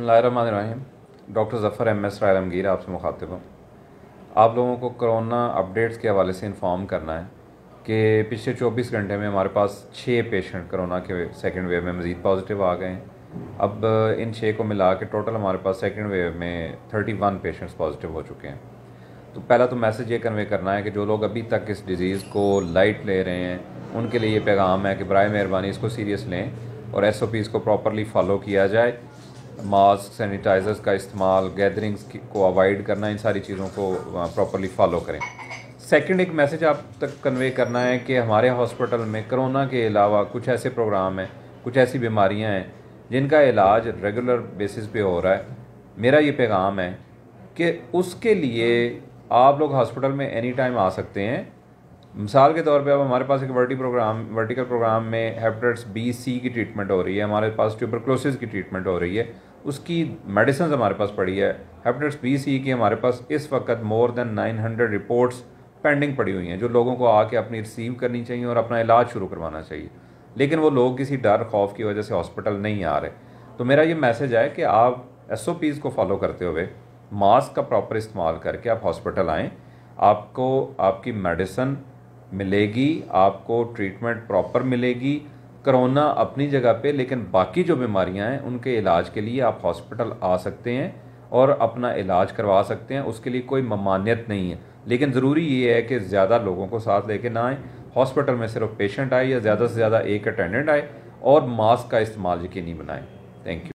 रहीम doctor Zafar M S रायलमगीर आपसे मुखातिब हूँ आप लोगों को कोरोना अपडेट्स के हवाले से इन्फॉर्म करना है कि पिछले 24 घंटे में हमारे पास छः पेशेंट कोरोना के सेकेंड वेव में मज़ीद पॉजिटिव आ गए हैं अब इन छः को मिला के टोटल हमारे पास सेकेंड वेव में 31 पेशेंट्स पॉजिटिव हो चुके हैं तो पहला तो मैसेज ये कन्वे करना है कि जो लोग अभी तक इस डिज़ीज़ को लाइट ले रहे हैं उनके लिए ये पैगाम है कि बर मेहरबानी इसको सीरियस लें और एस ओ पीज़ को प्रॉपरली फॉलो किया जाए मास्क सैनिटाइज़र्स का इस्तेमाल गैदरिंग्स को अवॉइड करना इन सारी चीज़ों को प्रॉपरली फॉलो करें सेकंड एक मैसेज आप तक कन्वे करना है कि हमारे हॉस्पिटल में कोरोना के अलावा कुछ ऐसे प्रोग्राम हैं कुछ ऐसी बीमारियां हैं जिनका इलाज रेगुलर बेसिस पे हो रहा है मेरा ये पैगाम है कि उसके लिए आप लोग हॉस्पिटल में एनी टाइम आ सकते हैं मिसाल के तौर पे अब हमारे पास एक वर्टी प्रोग्राम वर्टिकल प्रोग्राम में हेपेटाइट्स बी सी की ट्रीटमेंट हो रही है हमारे पास ट्यूबरक्लोसिस की ट्रीटमेंट हो रही है उसकी मेडिसिन हमारे पास पड़ी है हेपेटाइट्स बी सी की हमारे पास इस वक्त more than nine hundred reports pending पड़ी हुई हैं जो लोगों को आके अपनी रिसीव करनी चाहिए और अपना इलाज शुरू करवाना चाहिए लेकिन वो लोग किसी डर खौफ की वजह से हॉस्पिटल नहीं आ रहे तो मेरा ये मैसेज है कि आप एस को फॉलो करते हुए मास्क का प्रॉपर इस्तेमाल करके आप हॉस्पिटल आएँ आपको आपकी मेडिसन मिलेगी आपको ट्रीटमेंट प्रॉपर मिलेगी कोरोना अपनी जगह पे लेकिन बाकी जो बीमारियां हैं उनके इलाज के लिए आप हॉस्पिटल आ सकते हैं और अपना इलाज करवा सकते हैं उसके लिए कोई ममानियत नहीं है लेकिन ज़रूरी ये है कि ज़्यादा लोगों को साथ लेके ना आए हॉस्पिटल में सिर्फ पेशेंट आए या ज़्यादा से ज़्यादा एक अटेंडेंट आए और मास्क का इस्तेमाल यकीनी बनाएँ थैंक यू